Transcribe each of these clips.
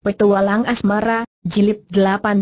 Petualang Asmara, Jilid 18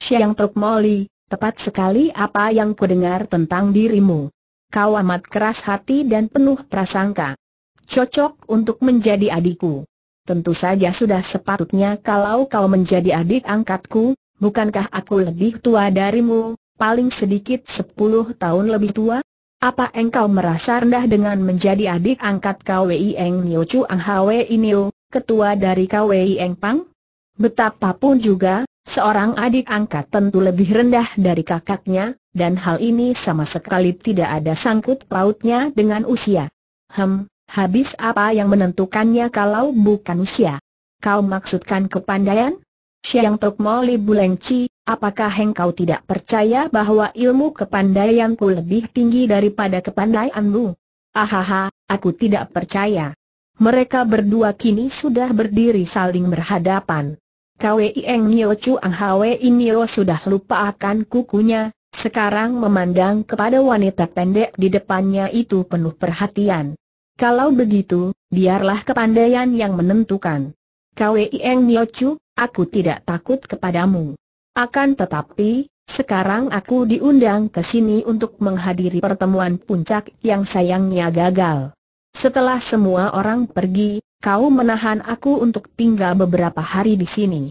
Siang Tok Moli, tepat sekali apa yang ku dengar tentang dirimu. Kau amat keras hati dan penuh prasangka. Cocok untuk menjadi adikku. Tentu saja sudah sepatutnya kalau kau menjadi adik angkatku, bukankah aku lebih tua darimu, paling sedikit 10 tahun lebih tua? Apa engkau merasa rendah dengan menjadi adik angkat KWI Eng Niu Chu Ang Hwe Inio, ketua dari KWI Engpang? Betapapun juga, seorang adik angkat tentu lebih rendah dari kakaknya, dan hal ini sama sekali tidak ada sangkut pautnya dengan usia. Hem, habis apa yang menentukannya kalau bukan usia? Kau maksudkan kepandaian? Siang Tok Moli Bulengci, apakah engkau tidak percaya bahwa ilmu kepandaianku lebih tinggi daripada kepandaianmu? Ahaha, aku tidak percaya. Mereka berdua kini sudah berdiri saling berhadapan. Kwei Eng Nio Chu Ang Hwei Nio sudah lupa akan kukunya, sekarang memandang kepada wanita pendek di depannya itu penuh perhatian. Kalau begitu, biarlah kepandaian yang menentukan. Kwei Eng Nio Chu, aku tidak takut kepadamu. Akan tetapi, sekarang aku diundang ke sini untuk menghadiri pertemuan puncak yang sayangnya gagal. Setelah semua orang pergi, kau menahan aku untuk tinggal beberapa hari di sini.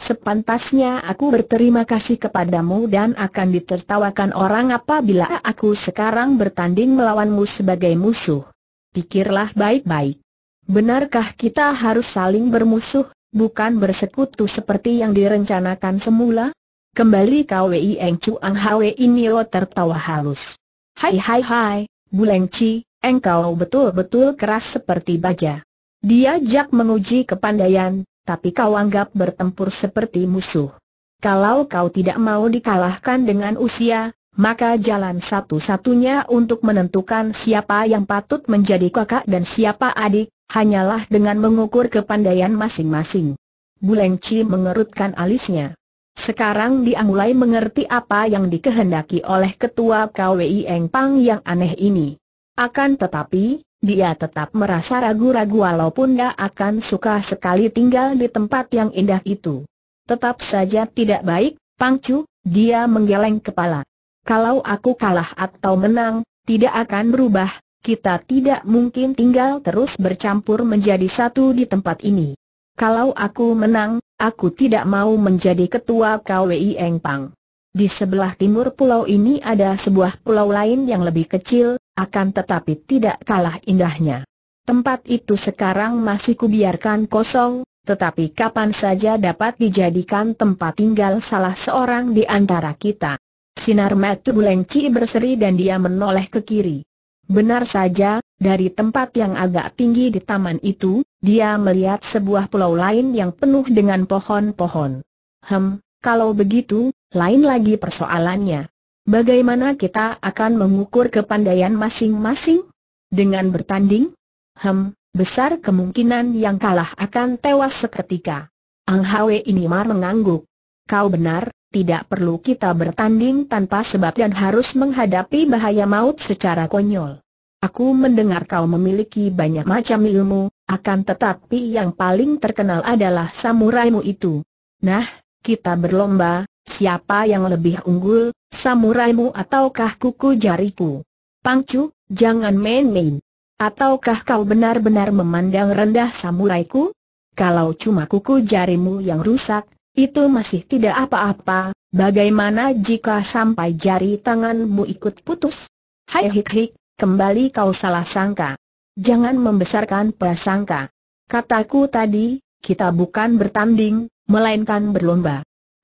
Sepantasnya aku berterima kasih kepadamu dan akan ditertawakan orang apabila aku sekarang bertanding melawanmu sebagai musuh. Pikirlah baik-baik. Benarkah kita harus saling bermusuh, bukan bersekutu seperti yang direncanakan semula? Kembali KWI Eng Chuang Hwe Nio tertawa halus. Hai hai hai, Bu Leng Chi, Engkau betul-betul keras seperti baja. Diajak menguji kepandaian, tapi kau anggap bertempur seperti musuh. Kalau kau tidak mau dikalahkan dengan usia, maka jalan satu-satunya untuk menentukan siapa yang patut menjadi kakak dan siapa adik, hanyalah dengan mengukur kepandaian masing-masing. Bulengci mengerutkan alisnya. Sekarang dia mulai mengerti apa yang dikehendaki oleh ketua KWI Eng Pang yang aneh ini. Akan tetapi, dia tetap merasa ragu-ragu walaupun dia akan suka sekali tinggal di tempat yang indah itu. Tetap saja tidak baik, Pangcu, dia menggeleng kepala. Kalau aku kalah atau menang, tidak akan berubah, kita tidak mungkin tinggal terus bercampur menjadi satu di tempat ini. Kalau aku menang, aku tidak mau menjadi ketua KWI Eng Pang. Di sebelah timur pulau ini ada sebuah pulau lain yang lebih kecil, akan tetapi tidak kalah indahnya. Tempat itu sekarang masih kubiarkan kosong, tetapi kapan saja dapat dijadikan tempat tinggal salah seorang di antara kita. Sinar mata Bulengci berseri dan dia menoleh ke kiri. Benar saja, dari tempat yang agak tinggi di taman itu, dia melihat sebuah pulau lain yang penuh dengan pohon-pohon. Hem, kalau begitu, lain lagi persoalannya. Bagaimana kita akan mengukur kepandaian masing-masing? Dengan bertanding? Hem, besar kemungkinan yang kalah akan tewas seketika. Ang Hwe ini mar mengangguk. Kau benar, tidak perlu kita bertanding tanpa sebab dan harus menghadapi bahaya maut secara konyol. Aku mendengar kau memiliki banyak macam ilmu, akan tetapi yang paling terkenal adalah samuraimu itu. Nah, kita berlomba, Siapa yang lebih unggul, samuraimu ataukah kuku jariku? Pangcu, jangan main-main. Ataukah kau benar-benar memandang rendah samuraiku? Kalau cuma kuku jarimu yang rusak, itu masih tidak apa-apa, bagaimana jika sampai jari tanganmu ikut putus? Hai hik hik, kembali kau salah sangka. Jangan membesarkan prasangka. Kataku tadi, kita bukan bertanding, melainkan berlomba.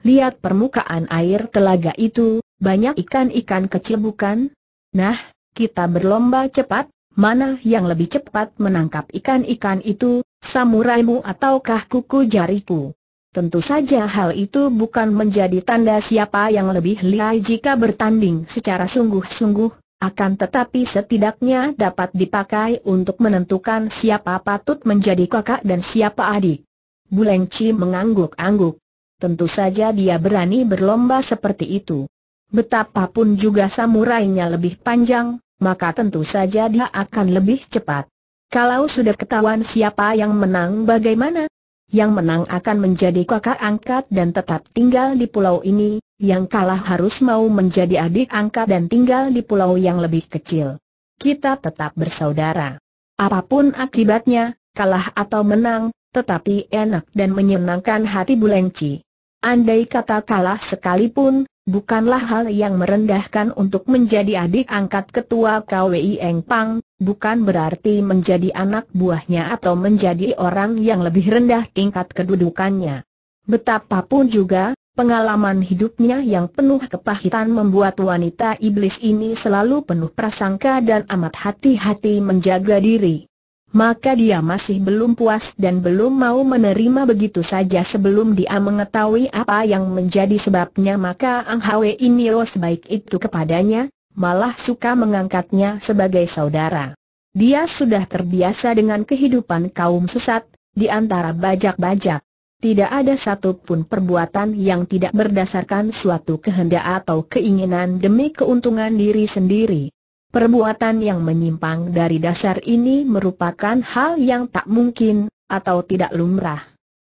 Lihat permukaan air telaga itu, banyak ikan-ikan kecil bukan? Nah, kita berlomba cepat, mana yang lebih cepat menangkap ikan-ikan itu, samuraimu ataukah kuku jariku? Tentu saja hal itu bukan menjadi tanda siapa yang lebih lihai jika bertanding secara sungguh-sungguh, akan tetapi setidaknya dapat dipakai untuk menentukan siapa patut menjadi kakak dan siapa adik. Bulengci mengangguk-angguk tentu saja dia berani berlomba seperti itu. Betapapun juga samurainya lebih panjang, maka tentu saja dia akan lebih cepat. Kalau sudah ketahuan siapa yang menang bagaimana? Yang menang akan menjadi kakak angkat dan tetap tinggal di pulau ini, yang kalah harus mau menjadi adik angkat dan tinggal di pulau yang lebih kecil. Kita tetap bersaudara. Apapun akibatnya, kalah atau menang, tetapi enak dan menyenangkan hati Bulengci. Andai kata kalah sekalipun, bukanlah hal yang merendahkan untuk menjadi adik angkat ketua KWI Eng Pang, bukan berarti menjadi anak buahnya atau menjadi orang yang lebih rendah tingkat kedudukannya. Betapapun juga, pengalaman hidupnya yang penuh kepahitan membuat wanita iblis ini selalu penuh prasangka dan amat hati-hati menjaga diri maka dia masih belum puas dan belum mau menerima begitu saja sebelum dia mengetahui apa yang menjadi sebabnya maka Ang Hwe Inyo sebaik itu kepadanya, malah suka mengangkatnya sebagai saudara. Dia sudah terbiasa dengan kehidupan kaum sesat, di antara bajak-bajak. Tidak ada satupun perbuatan yang tidak berdasarkan suatu kehendak atau keinginan demi keuntungan diri sendiri. Perbuatan yang menyimpang dari dasar ini merupakan hal yang tak mungkin, atau tidak lumrah.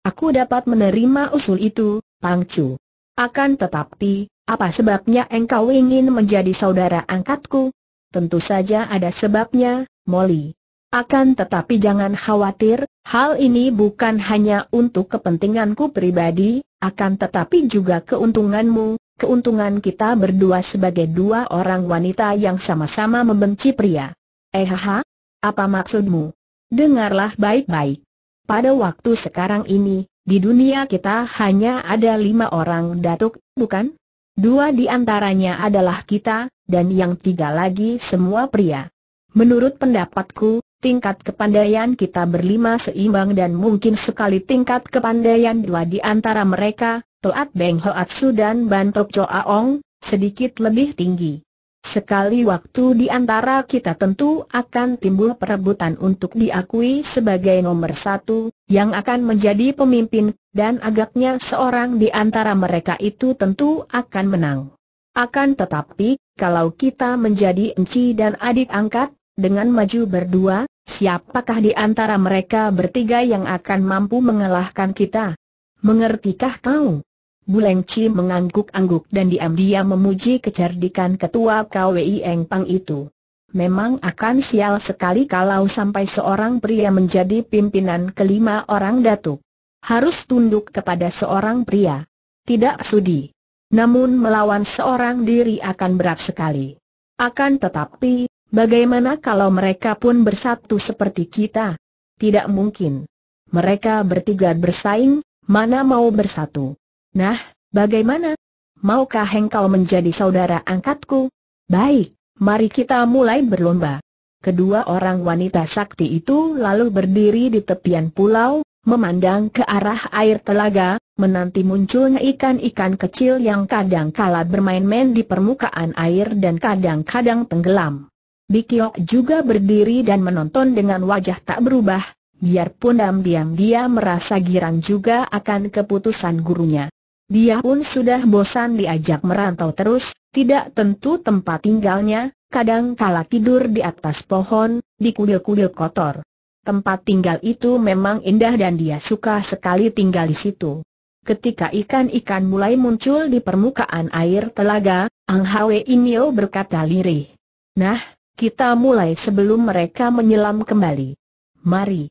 Aku dapat menerima usul itu, Pangcu. Akan tetapi, apa sebabnya engkau ingin menjadi saudara angkatku? Tentu saja ada sebabnya, Molly. Akan tetapi jangan khawatir, hal ini bukan hanya untuk kepentinganku pribadi, akan tetapi juga keuntunganmu, keuntungan kita berdua sebagai dua orang wanita yang sama-sama membenci pria. Eh apa maksudmu? Dengarlah baik-baik. Pada waktu sekarang ini, di dunia kita hanya ada lima orang datuk, bukan? Dua di antaranya adalah kita, dan yang tiga lagi semua pria. Menurut pendapatku, tingkat kepandaian kita berlima seimbang dan mungkin sekali tingkat kepandaian dua di antara mereka, Toat Beng Su dan Bantok Tok Choaong, sedikit lebih tinggi. Sekali waktu di antara kita tentu akan timbul perebutan untuk diakui sebagai nomor satu, yang akan menjadi pemimpin, dan agaknya seorang di antara mereka itu tentu akan menang. Akan tetapi, kalau kita menjadi enci dan adik angkat, dengan maju berdua, siapakah di antara mereka bertiga yang akan mampu mengalahkan kita? Mengertikah kau? Buleng Chi mengangguk-angguk dan diam-diam memuji kecerdikan ketua KWI Eng Pang itu. Memang akan sial sekali kalau sampai seorang pria menjadi pimpinan kelima orang datuk. Harus tunduk kepada seorang pria. Tidak sudi. Namun melawan seorang diri akan berat sekali. Akan tetapi, bagaimana kalau mereka pun bersatu seperti kita? Tidak mungkin. Mereka bertiga bersaing, mana mau bersatu. Nah, bagaimana? Maukah engkau menjadi saudara angkatku? Baik, mari kita mulai berlomba. Kedua orang wanita sakti itu lalu berdiri di tepian pulau, memandang ke arah air telaga, menanti munculnya ikan-ikan kecil yang kadang-kala bermain-main di permukaan air dan kadang-kadang tenggelam. Bikiok juga berdiri dan menonton dengan wajah tak berubah, biarpun diam-diam dia merasa girang juga akan keputusan gurunya. Dia pun sudah bosan diajak merantau terus, tidak tentu tempat tinggalnya, kadang kala tidur di atas pohon, di kudil-kudil kotor. Tempat tinggal itu memang indah dan dia suka sekali tinggal di situ. Ketika ikan-ikan mulai muncul di permukaan air telaga, Ang Hwe Inyo berkata lirih. Nah, kita mulai sebelum mereka menyelam kembali. Mari.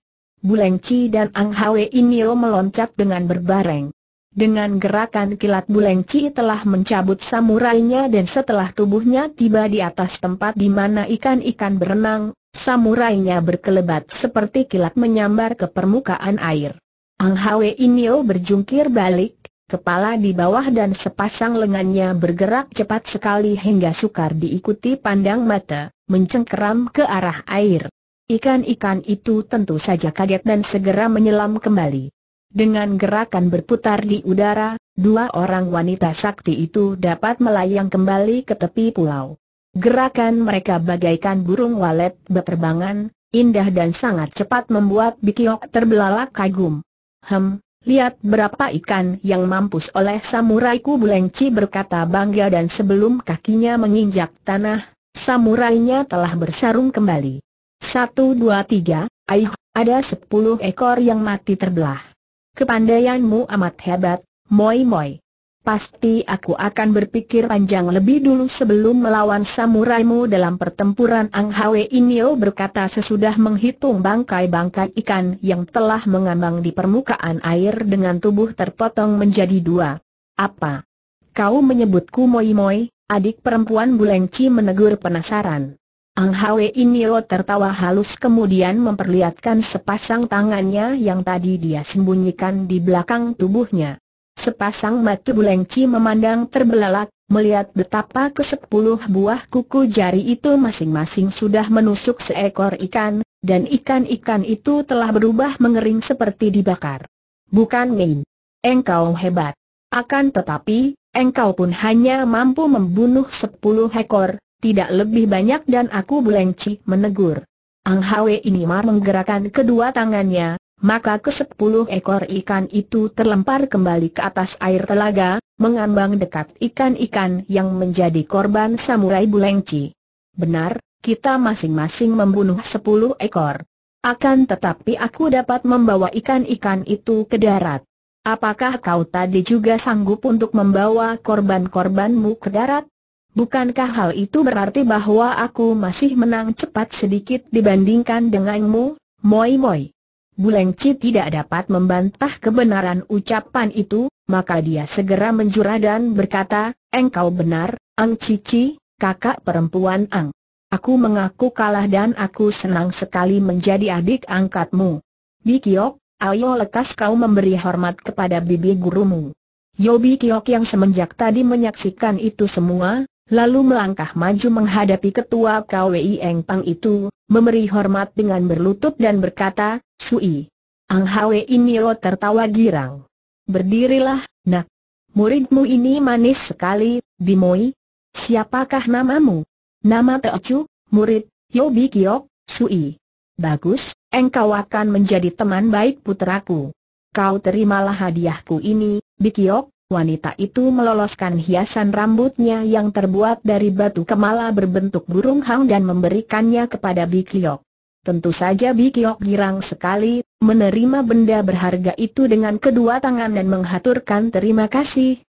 Chi dan Ang Hwe Inyo meloncat dengan berbareng. Dengan gerakan kilat Bulengci telah mencabut samurainya dan setelah tubuhnya tiba di atas tempat di mana ikan-ikan berenang, samurainya berkelebat seperti kilat menyambar ke permukaan air. Ang Hwe Inyo berjungkir balik, kepala di bawah dan sepasang lengannya bergerak cepat sekali hingga sukar diikuti pandang mata, mencengkeram ke arah air. Ikan-ikan itu tentu saja kaget dan segera menyelam kembali. Dengan gerakan berputar di udara, dua orang wanita sakti itu dapat melayang kembali ke tepi pulau. Gerakan mereka bagaikan burung walet berterbangan, indah dan sangat cepat membuat Bikiok terbelalak kagum. Hem, lihat berapa ikan yang mampus oleh samurai Kubulengci berkata bangga dan sebelum kakinya menginjak tanah, samurainya telah bersarung kembali. Satu dua tiga, ayuh, ada sepuluh ekor yang mati terbelah. Kepandaianmu amat hebat, Moi Moi. Pasti aku akan berpikir panjang lebih dulu sebelum melawan samuraimu dalam pertempuran Ang Hwe Inyo berkata sesudah menghitung bangkai-bangkai ikan yang telah mengambang di permukaan air dengan tubuh terpotong menjadi dua. Apa? Kau menyebutku Moi Moi, adik perempuan Bulengci menegur penasaran. Ang Hwe Inio tertawa halus kemudian memperlihatkan sepasang tangannya yang tadi dia sembunyikan di belakang tubuhnya. Sepasang mata Bulengci memandang terbelalak, melihat betapa kesepuluh buah kuku jari itu masing-masing sudah menusuk seekor ikan, dan ikan-ikan itu telah berubah mengering seperti dibakar. Bukan main. Engkau hebat. Akan tetapi, engkau pun hanya mampu membunuh sepuluh ekor, tidak lebih banyak dan aku belenci menegur. Ang Hwe ini mar menggerakkan kedua tangannya, maka ke sepuluh ekor ikan itu terlempar kembali ke atas air telaga, mengambang dekat ikan-ikan yang menjadi korban samurai Bulengci. Benar, kita masing-masing membunuh sepuluh ekor. Akan tetapi aku dapat membawa ikan-ikan itu ke darat. Apakah kau tadi juga sanggup untuk membawa korban-korbanmu ke darat? Bukankah hal itu berarti bahwa aku masih menang cepat sedikit dibandingkan denganmu, Moi Moi? Bulengci tidak dapat membantah kebenaran ucapan itu, maka dia segera menjura dan berkata, Engkau benar, Ang Cici, kakak perempuan Ang. Aku mengaku kalah dan aku senang sekali menjadi adik angkatmu. Bikiok, ayo lekas kau memberi hormat kepada bibi gurumu. Yobi Kiok yang semenjak tadi menyaksikan itu semua, lalu melangkah maju menghadapi ketua KWI Eng Pang itu, memberi hormat dengan berlutut dan berkata, Sui. Ang Hwe Inio tertawa girang. Berdirilah, nak. Muridmu ini manis sekali, Bimoi. Siapakah namamu? Nama Teocu, murid, Yobi Kiok, Sui. Bagus, engkau akan menjadi teman baik puteraku. Kau terimalah hadiahku ini, Bikiok, wanita itu meloloskan hiasan rambutnya yang terbuat dari batu kemala berbentuk burung hang dan memberikannya kepada Bikiok. Tentu saja Bikiok girang sekali, menerima benda berharga itu dengan kedua tangan dan menghaturkan terima kasih.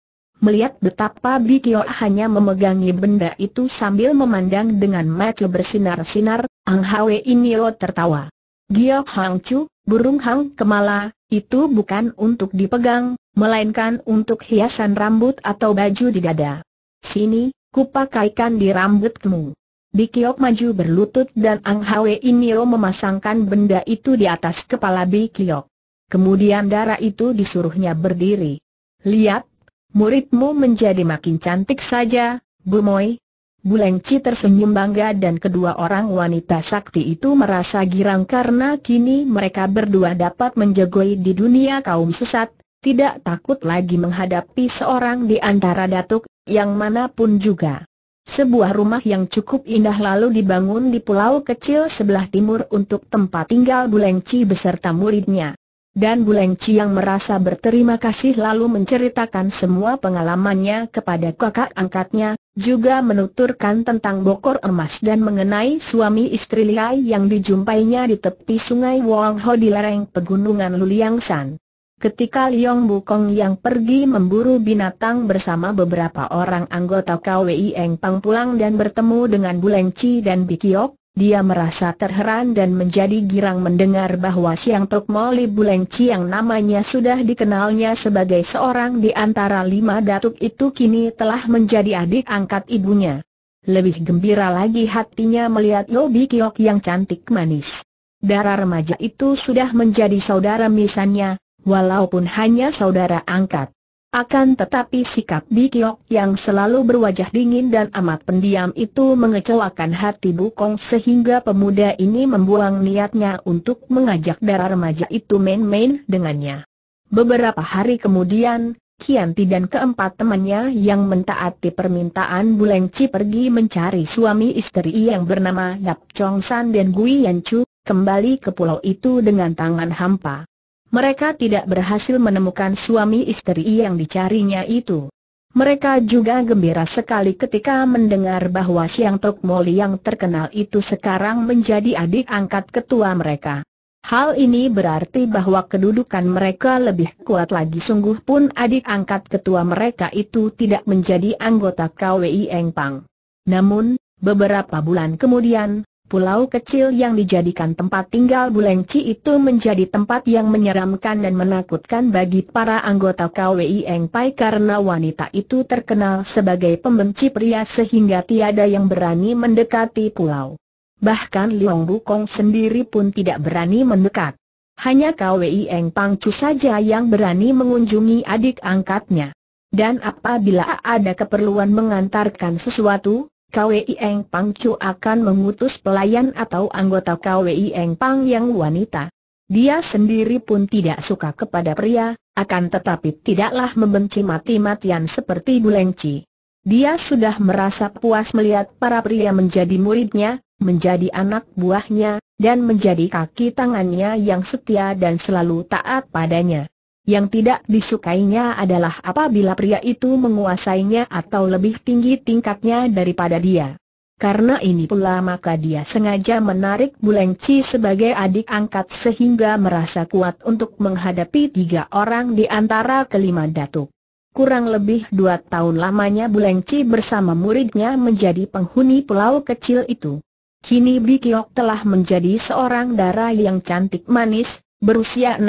Melihat betapa Bikiok hanya memegangi benda itu sambil memandang dengan mata bersinar-sinar, Ang Hwe Inio tertawa. Giok Hang Chu, burung hang kemala, itu bukan untuk dipegang, melainkan untuk hiasan rambut atau baju di dada. Sini, kupakaikan di rambutmu. Bikiok maju berlutut dan Ang Hwe Inio memasangkan benda itu di atas kepala Bikiok. Kemudian darah itu disuruhnya berdiri. Lihat, muridmu menjadi makin cantik saja, Bumoy, Bulengci tersenyum bangga dan kedua orang wanita sakti itu merasa girang karena kini mereka berdua dapat menjagoi di dunia kaum sesat, tidak takut lagi menghadapi seorang di antara datuk, yang manapun juga. Sebuah rumah yang cukup indah lalu dibangun di pulau kecil sebelah timur untuk tempat tinggal Bulengci beserta muridnya. Dan Buleng Chiang merasa berterima kasih lalu menceritakan semua pengalamannya kepada kakak angkatnya, juga menuturkan tentang bokor emas dan mengenai suami istri Liai yang dijumpainya di tepi sungai Wong Ho di lereng pegunungan Luliang San. Ketika Liong Bukong yang pergi memburu binatang bersama beberapa orang anggota KWI Eng Pang pulang dan bertemu dengan Buleng Chi dan Bikiok, dia merasa terheran dan menjadi girang mendengar bahwa Siang Tok Moli Buleng yang namanya sudah dikenalnya sebagai seorang di antara lima datuk itu kini telah menjadi adik angkat ibunya. Lebih gembira lagi hatinya melihat Yobi Kiok yang cantik manis. Darah remaja itu sudah menjadi saudara misannya, walaupun hanya saudara angkat. Akan tetapi sikap Bikiok yang selalu berwajah dingin dan amat pendiam itu mengecewakan hati Bukong sehingga pemuda ini membuang niatnya untuk mengajak darah remaja itu main-main dengannya. Beberapa hari kemudian, Kianti dan keempat temannya yang mentaati permintaan Buleng pergi mencari suami istri yang bernama Yap Chong San dan Gui Yan Chu, kembali ke pulau itu dengan tangan hampa. Mereka tidak berhasil menemukan suami istri yang dicarinya itu. Mereka juga gembira sekali ketika mendengar bahwa Siang Tok Moli yang terkenal itu sekarang menjadi adik angkat ketua mereka. Hal ini berarti bahwa kedudukan mereka lebih kuat lagi sungguh pun adik angkat ketua mereka itu tidak menjadi anggota KWI Engpang. Namun, beberapa bulan kemudian, Pulau kecil yang dijadikan tempat tinggal Bulengci itu menjadi tempat yang menyeramkan dan menakutkan bagi para anggota KWI Eng Pai karena wanita itu terkenal sebagai pembenci pria sehingga tiada yang berani mendekati pulau. Bahkan Liong Bukong sendiri pun tidak berani mendekat. Hanya KWI Eng Pangcu saja yang berani mengunjungi adik angkatnya. Dan apabila ada keperluan mengantarkan sesuatu, KWI Eng Pang Chu akan mengutus pelayan atau anggota KWI Eng Pang yang wanita. Dia sendiri pun tidak suka kepada pria, akan tetapi tidaklah membenci mati-matian seperti Bulengci. Dia sudah merasa puas melihat para pria menjadi muridnya, menjadi anak buahnya, dan menjadi kaki tangannya yang setia dan selalu taat padanya. Yang tidak disukainya adalah apabila pria itu menguasainya atau lebih tinggi tingkatnya daripada dia. Karena ini pula maka dia sengaja menarik Bulengci sebagai adik angkat sehingga merasa kuat untuk menghadapi tiga orang di antara kelima datuk. Kurang lebih dua tahun lamanya Bulengci bersama muridnya menjadi penghuni pulau kecil itu. Kini Bikiok telah menjadi seorang darah yang cantik manis, berusia 16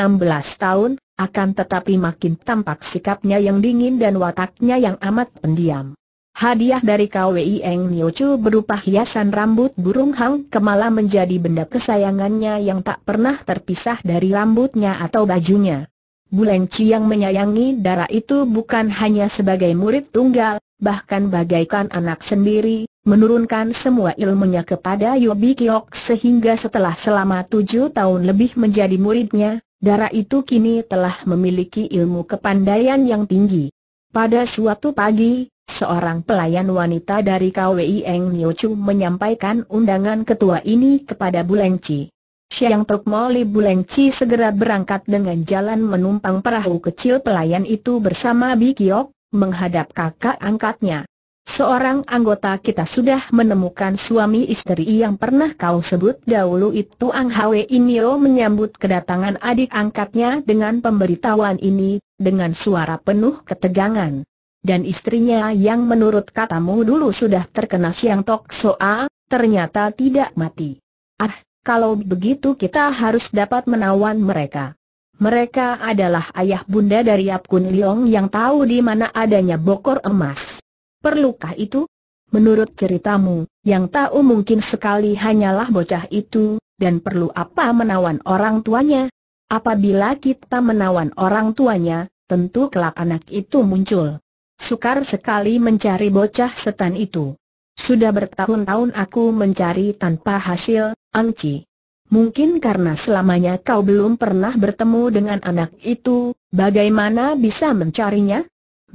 tahun, akan tetapi makin tampak sikapnya yang dingin dan wataknya yang amat pendiam. Hadiah dari KWI Eng Niochu berupa hiasan rambut burung hang kemala menjadi benda kesayangannya yang tak pernah terpisah dari rambutnya atau bajunya. Buleng Chi yang menyayangi darah itu bukan hanya sebagai murid tunggal, bahkan bagaikan anak sendiri, menurunkan semua ilmunya kepada Yobi Kiok sehingga setelah selama tujuh tahun lebih menjadi muridnya, darah itu kini telah memiliki ilmu kepandaian yang tinggi. Pada suatu pagi, Seorang pelayan wanita dari KWI Eng Chu menyampaikan undangan ketua ini kepada Bulengci. Siang Tukmoli Bulengci segera berangkat dengan jalan menumpang perahu kecil pelayan itu bersama Kiok, menghadap kakak angkatnya. Seorang anggota kita sudah menemukan suami istri yang pernah kau sebut dahulu itu Ang Hwe Inio menyambut kedatangan adik angkatnya dengan pemberitahuan ini, dengan suara penuh ketegangan. Dan istrinya yang menurut katamu dulu sudah terkena siang tok soa, ternyata tidak mati. Ah, kalau begitu kita harus dapat menawan mereka. Mereka adalah ayah bunda dari Apkun Leong yang tahu di mana adanya bokor emas. Perlukah itu? Menurut ceritamu, yang tahu mungkin sekali hanyalah bocah itu, dan perlu apa menawan orang tuanya? Apabila kita menawan orang tuanya, tentu kelak anak itu muncul. Sukar sekali mencari bocah setan itu. Sudah bertahun-tahun aku mencari tanpa hasil, Angci. Mungkin karena selamanya kau belum pernah bertemu dengan anak itu, bagaimana bisa mencarinya?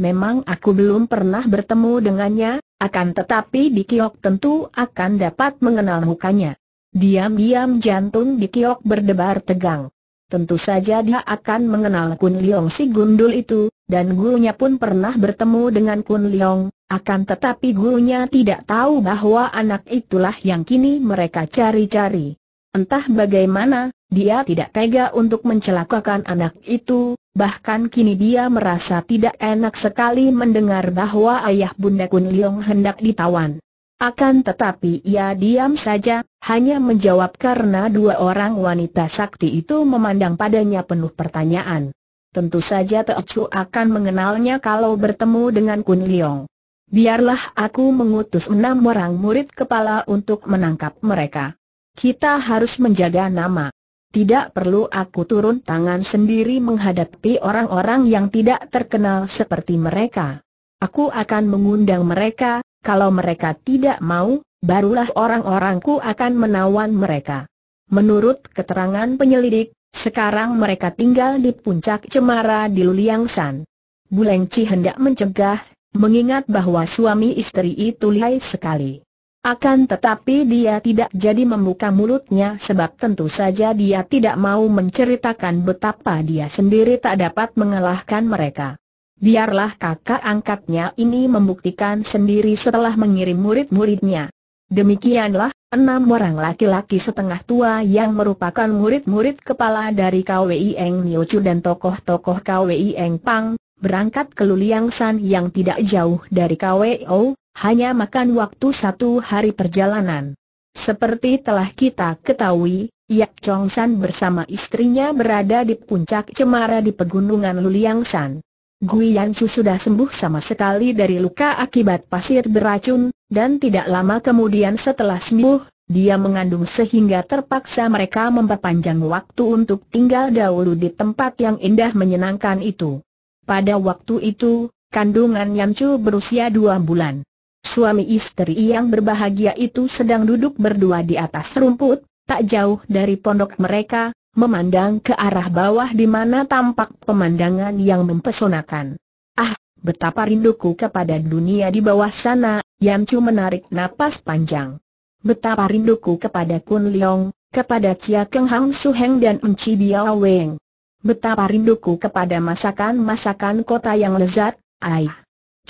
Memang aku belum pernah bertemu dengannya, akan tetapi di kiok tentu akan dapat mengenal mukanya. Diam-diam jantung di kiok berdebar tegang. Tentu saja dia akan mengenal Kun Leong si gundul itu, dan gurunya pun pernah bertemu dengan Kun Leong, akan tetapi gurunya tidak tahu bahwa anak itulah yang kini mereka cari-cari. Entah bagaimana, dia tidak tega untuk mencelakakan anak itu, Bahkan kini dia merasa tidak enak sekali mendengar bahwa ayah Bunda Kun Leong hendak ditawan. Akan tetapi ia diam saja, hanya menjawab karena dua orang wanita sakti itu memandang padanya penuh pertanyaan. Tentu saja Teocu akan mengenalnya kalau bertemu dengan Kun Leong. Biarlah aku mengutus enam orang murid kepala untuk menangkap mereka. Kita harus menjaga nama tidak perlu aku turun tangan sendiri menghadapi orang-orang yang tidak terkenal seperti mereka. Aku akan mengundang mereka, kalau mereka tidak mau, barulah orang-orangku akan menawan mereka. Menurut keterangan penyelidik, sekarang mereka tinggal di puncak cemara di Luliangsan. Bulengci hendak mencegah, mengingat bahwa suami istri itu lihai sekali. Akan tetapi dia tidak jadi membuka mulutnya sebab tentu saja dia tidak mau menceritakan betapa dia sendiri tak dapat mengalahkan mereka. Biarlah kakak angkatnya ini membuktikan sendiri setelah mengirim murid-muridnya. Demikianlah, enam orang laki-laki setengah tua yang merupakan murid-murid kepala dari KWI Eng Niochu dan tokoh-tokoh KWI Eng Pang, berangkat ke Luliang San yang tidak jauh dari KWO, hanya makan waktu satu hari perjalanan. Seperti telah kita ketahui, Yap Chong San bersama istrinya berada di puncak cemara di pegunungan Luliang San. Gui Su sudah sembuh sama sekali dari luka akibat pasir beracun, dan tidak lama kemudian setelah sembuh, dia mengandung sehingga terpaksa mereka memperpanjang waktu untuk tinggal dahulu di tempat yang indah menyenangkan itu. Pada waktu itu, kandungan Yansu berusia dua bulan. Suami istri yang berbahagia itu sedang duduk berdua di atas rumput, tak jauh dari pondok mereka, memandang ke arah bawah di mana tampak pemandangan yang mempesonakan. Ah, betapa rinduku kepada dunia di bawah sana, Chu menarik napas panjang. Betapa rinduku kepada Kun Leong, kepada Chia Keng Hang Su Heng dan Enci Biao Weng. Betapa rinduku kepada masakan-masakan kota yang lezat, aih.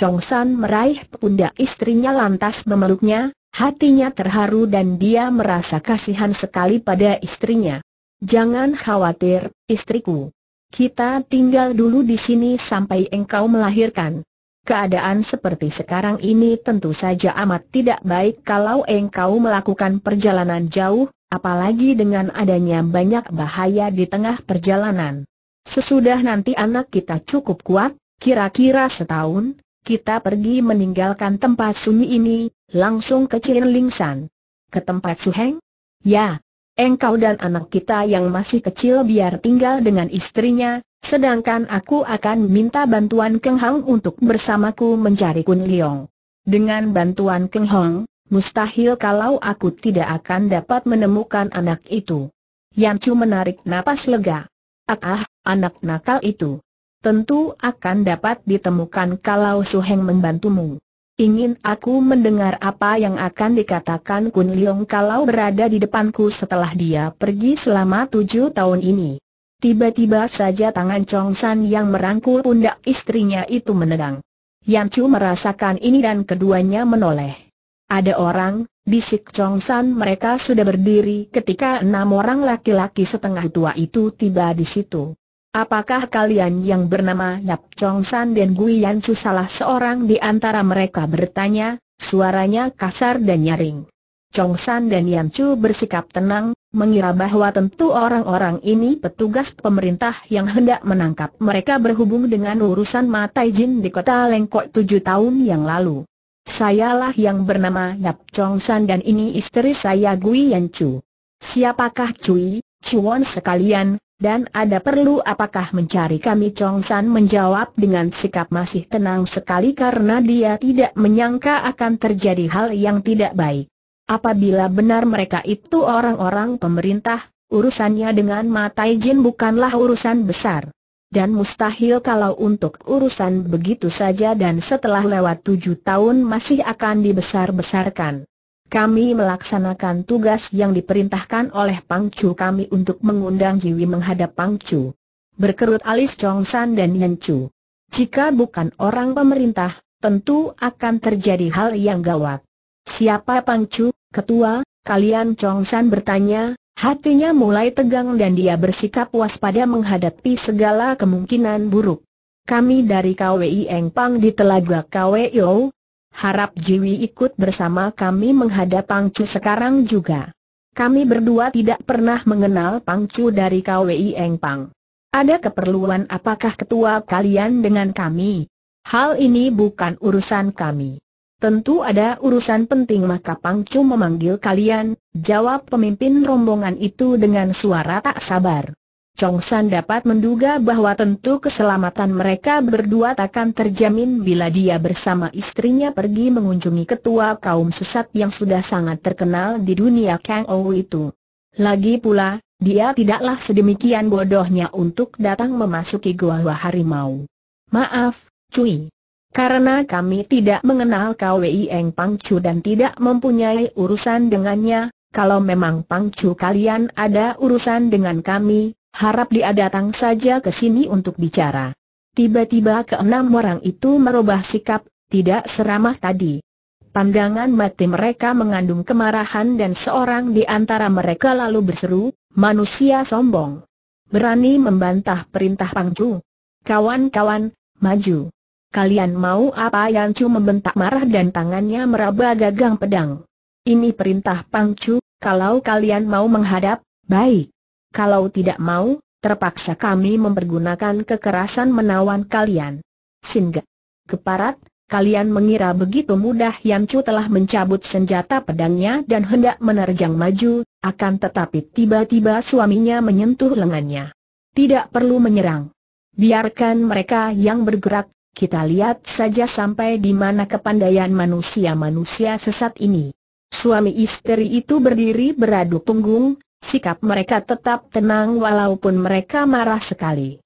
Chong San meraih pundak istrinya lantas memeluknya, hatinya terharu dan dia merasa kasihan sekali pada istrinya. Jangan khawatir, istriku. Kita tinggal dulu di sini sampai engkau melahirkan. Keadaan seperti sekarang ini tentu saja amat tidak baik kalau engkau melakukan perjalanan jauh, apalagi dengan adanya banyak bahaya di tengah perjalanan. Sesudah nanti anak kita cukup kuat, kira-kira setahun, kita pergi meninggalkan tempat sunyi ini, langsung ke Cilin Lingsan. Ke tempat Suheng? Ya, engkau dan anak kita yang masih kecil biar tinggal dengan istrinya, sedangkan aku akan minta bantuan Keng Hong untuk bersamaku mencari Kun Liong. Dengan bantuan Keng Hong, mustahil kalau aku tidak akan dapat menemukan anak itu. Chu menarik napas lega. Ah, ah, anak nakal itu tentu akan dapat ditemukan kalau Heng membantumu. Ingin aku mendengar apa yang akan dikatakan Kun Liong kalau berada di depanku setelah dia pergi selama tujuh tahun ini. Tiba-tiba saja tangan Chong San yang merangkul pundak istrinya itu menegang. Yan Chu merasakan ini dan keduanya menoleh. Ada orang, bisik Chong San mereka sudah berdiri ketika enam orang laki-laki setengah tua itu tiba di situ. Apakah kalian yang bernama Yap Chong San dan Gui Yan Chu salah seorang di antara mereka bertanya, suaranya kasar dan nyaring. Chong San dan Yan Chu bersikap tenang, mengira bahwa tentu orang-orang ini petugas pemerintah yang hendak menangkap mereka berhubung dengan urusan Matai Jin di kota Lengkok tujuh tahun yang lalu. Sayalah yang bernama Yap Chong San dan ini istri saya Gui Yan Chu. Siapakah Cui, Chuan sekalian, dan ada perlu apakah mencari kami Chong San menjawab dengan sikap masih tenang sekali karena dia tidak menyangka akan terjadi hal yang tidak baik. Apabila benar mereka itu orang-orang pemerintah, urusannya dengan Matai Jin bukanlah urusan besar. Dan mustahil kalau untuk urusan begitu saja dan setelah lewat tujuh tahun masih akan dibesar-besarkan. Kami melaksanakan tugas yang diperintahkan oleh Pangcu kami untuk mengundang Jiwi menghadap Pangcu. Berkerut alis Chong San dan Yen Chu. Jika bukan orang pemerintah, tentu akan terjadi hal yang gawat. Siapa Pangcu, ketua? Kalian Chong San bertanya, hatinya mulai tegang dan dia bersikap waspada menghadapi segala kemungkinan buruk. Kami dari KWI Engpang di Telaga KWIO, Harap Jiwi ikut bersama kami menghadap Pangcu sekarang juga. Kami berdua tidak pernah mengenal Pangcu dari KWI Eng Ada keperluan apakah ketua kalian dengan kami? Hal ini bukan urusan kami. Tentu ada urusan penting maka Pangcu memanggil kalian, jawab pemimpin rombongan itu dengan suara tak sabar. Chong San dapat menduga bahwa tentu keselamatan mereka berdua takkan terjamin bila dia bersama istrinya pergi mengunjungi ketua kaum sesat yang sudah sangat terkenal di dunia Kang Ou itu. Lagi pula, dia tidaklah sedemikian bodohnya untuk datang memasuki Gua Harimau. Maaf, Cui. Karena kami tidak mengenal KWI Eng Chu dan tidak mempunyai urusan dengannya, kalau memang Pang Chu kalian ada urusan dengan kami, Harap dia datang saja ke sini untuk bicara. Tiba-tiba keenam orang itu merubah sikap, tidak seramah tadi. Pandangan mati mereka mengandung kemarahan dan seorang di antara mereka lalu berseru, manusia sombong. Berani membantah perintah Pangcu. Kawan-kawan, maju. Kalian mau apa Yang Chu membentak marah dan tangannya meraba gagang pedang. Ini perintah Pangcu, kalau kalian mau menghadap, baik kalau tidak mau, terpaksa kami mempergunakan kekerasan menawan kalian. Singgah, Keparat, kalian mengira begitu mudah Yan Chu telah mencabut senjata pedangnya dan hendak menerjang maju, akan tetapi tiba-tiba suaminya menyentuh lengannya. Tidak perlu menyerang. Biarkan mereka yang bergerak, kita lihat saja sampai di mana kepandaian manusia-manusia sesat ini. Suami istri itu berdiri beradu punggung, Sikap mereka tetap tenang walaupun mereka marah sekali.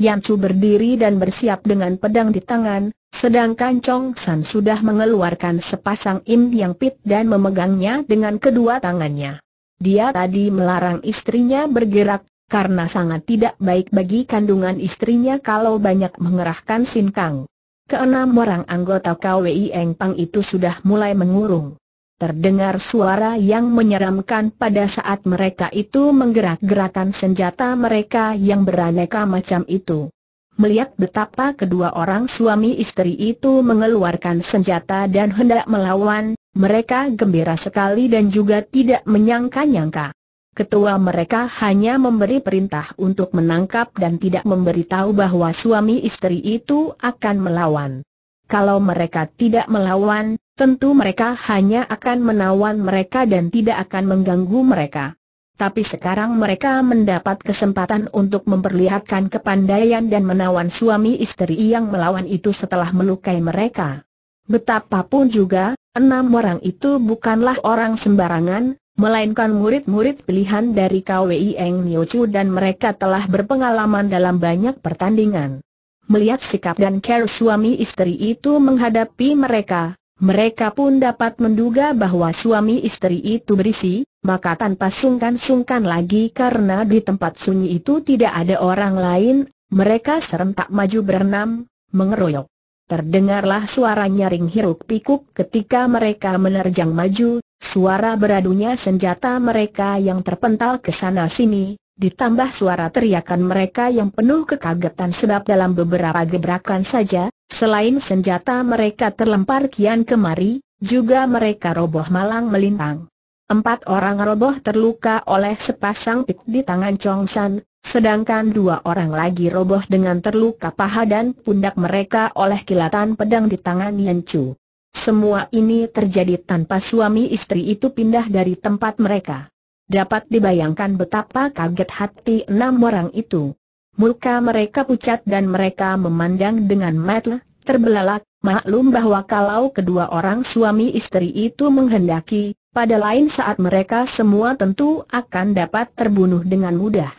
Yan Chu berdiri dan bersiap dengan pedang di tangan, sedangkan Chong San sudah mengeluarkan sepasang im yang pit dan memegangnya dengan kedua tangannya. Dia tadi melarang istrinya bergerak, karena sangat tidak baik bagi kandungan istrinya kalau banyak mengerahkan sinkang. Keenam orang anggota KWI Eng Pang itu sudah mulai mengurung. Terdengar suara yang menyeramkan pada saat mereka itu menggerak-gerakan senjata mereka yang beraneka macam itu. Melihat betapa kedua orang suami istri itu mengeluarkan senjata dan hendak melawan, mereka gembira sekali dan juga tidak menyangka-nyangka. Ketua mereka hanya memberi perintah untuk menangkap dan tidak memberitahu bahwa suami istri itu akan melawan. Kalau mereka tidak melawan, tentu mereka hanya akan menawan mereka dan tidak akan mengganggu mereka. Tapi sekarang mereka mendapat kesempatan untuk memperlihatkan kepandaian dan menawan suami istri yang melawan itu setelah melukai mereka. Betapapun juga, enam orang itu bukanlah orang sembarangan, melainkan murid-murid pilihan dari KWI Eng Niochu dan mereka telah berpengalaman dalam banyak pertandingan. Melihat sikap dan care suami istri itu menghadapi mereka, mereka pun dapat menduga bahwa suami istri itu berisi, maka tanpa sungkan-sungkan lagi karena di tempat sunyi itu tidak ada orang lain, mereka serentak maju berenam, mengeroyok. Terdengarlah suara nyaring hiruk pikuk ketika mereka menerjang maju, suara beradunya senjata mereka yang terpental ke sana sini, ditambah suara teriakan mereka yang penuh kekagetan sebab dalam beberapa gebrakan saja, Selain senjata mereka terlempar kian kemari, juga mereka roboh malang melintang. Empat orang roboh terluka oleh sepasang pik di tangan Chong San, sedangkan dua orang lagi roboh dengan terluka paha dan pundak mereka oleh kilatan pedang di tangan Yan Chu. Semua ini terjadi tanpa suami istri itu pindah dari tempat mereka. Dapat dibayangkan betapa kaget hati enam orang itu. Muka mereka pucat dan mereka memandang dengan mata terbelalak, maklum bahwa kalau kedua orang suami istri itu menghendaki, pada lain saat mereka semua tentu akan dapat terbunuh dengan mudah.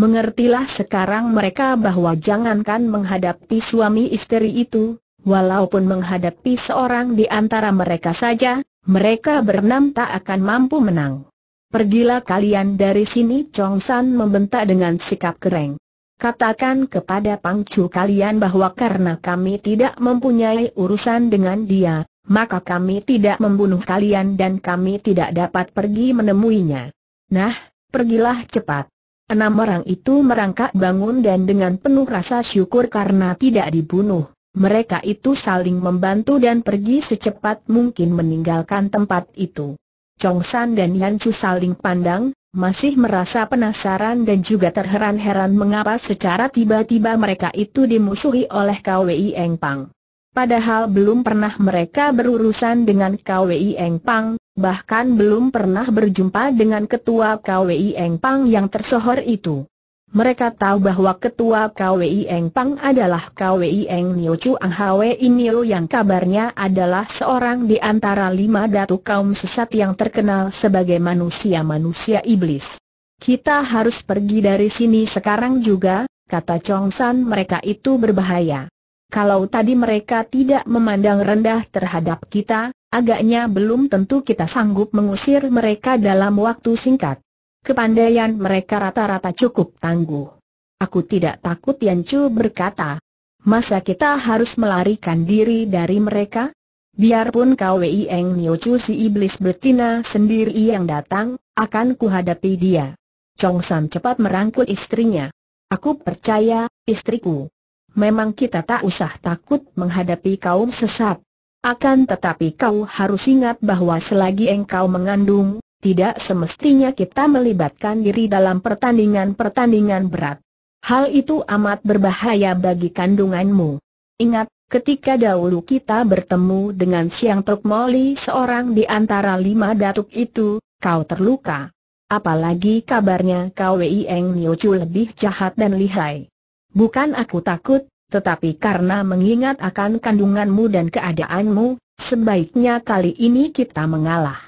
Mengertilah sekarang mereka bahwa jangankan menghadapi suami istri itu, walaupun menghadapi seorang di antara mereka saja, mereka berenam tak akan mampu menang. Pergilah kalian dari sini Chong San membentak dengan sikap kering. Katakan kepada Pangcu kalian bahwa karena kami tidak mempunyai urusan dengan dia, maka kami tidak membunuh kalian dan kami tidak dapat pergi menemuinya. Nah, pergilah cepat. Enam orang itu merangkak bangun dan dengan penuh rasa syukur karena tidak dibunuh. Mereka itu saling membantu dan pergi secepat mungkin meninggalkan tempat itu. Chong San dan Yan Chu saling pandang, masih merasa penasaran dan juga terheran-heran mengapa secara tiba-tiba mereka itu dimusuhi oleh KWI Engpang. Padahal belum pernah mereka berurusan dengan KWI Engpang, bahkan belum pernah berjumpa dengan ketua KWI Engpang yang tersohor itu. Mereka tahu bahwa ketua KWI Eng Pang adalah KWI Eng Nio Ang Hwe Nio yang kabarnya adalah seorang di antara lima datu kaum sesat yang terkenal sebagai manusia-manusia iblis. Kita harus pergi dari sini sekarang juga, kata Chong San mereka itu berbahaya. Kalau tadi mereka tidak memandang rendah terhadap kita, agaknya belum tentu kita sanggup mengusir mereka dalam waktu singkat. Kepandaian mereka rata-rata cukup tangguh. Aku tidak takut Chu berkata. Masa kita harus melarikan diri dari mereka? Biarpun kau Wei Eng Chu si iblis betina sendiri yang datang, akan kuhadapi dia. Chong San cepat merangkul istrinya. Aku percaya, istriku. Memang kita tak usah takut menghadapi kaum sesat. Akan tetapi kau harus ingat bahwa selagi engkau mengandung, tidak semestinya kita melibatkan diri dalam pertandingan-pertandingan berat. Hal itu amat berbahaya bagi kandunganmu. Ingat, ketika dahulu kita bertemu dengan Siang Truk Moli seorang di antara lima datuk itu, kau terluka. Apalagi kabarnya kau Wei Eng Niochu lebih jahat dan lihai. Bukan aku takut, tetapi karena mengingat akan kandunganmu dan keadaanmu, sebaiknya kali ini kita mengalah.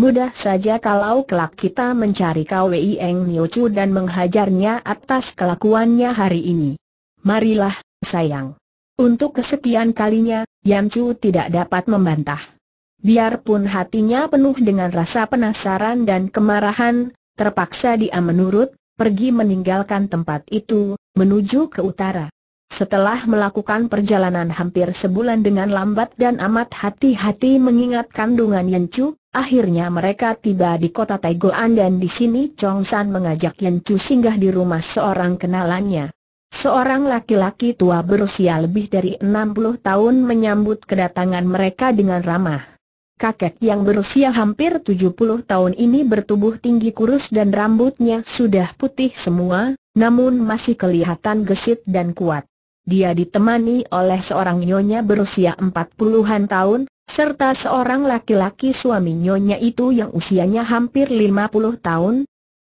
Mudah saja kalau kelak kita mencari Kwei Eng Niochu dan menghajarnya atas kelakuannya hari ini. Marilah, sayang. Untuk kesekian kalinya, Chu tidak dapat membantah. Biarpun hatinya penuh dengan rasa penasaran dan kemarahan, terpaksa dia menurut, pergi meninggalkan tempat itu, menuju ke utara. Setelah melakukan perjalanan hampir sebulan dengan lambat dan amat hati-hati mengingat kandungan Yancu, Akhirnya mereka tiba di kota Taigoan dan di sini Chong San mengajak Yan Chu singgah di rumah seorang kenalannya. Seorang laki-laki tua berusia lebih dari 60 tahun menyambut kedatangan mereka dengan ramah. Kakek yang berusia hampir 70 tahun ini bertubuh tinggi kurus dan rambutnya sudah putih semua, namun masih kelihatan gesit dan kuat. Dia ditemani oleh seorang nyonya berusia 40-an tahun, serta seorang laki-laki suami nyonya itu yang usianya hampir 50 tahun.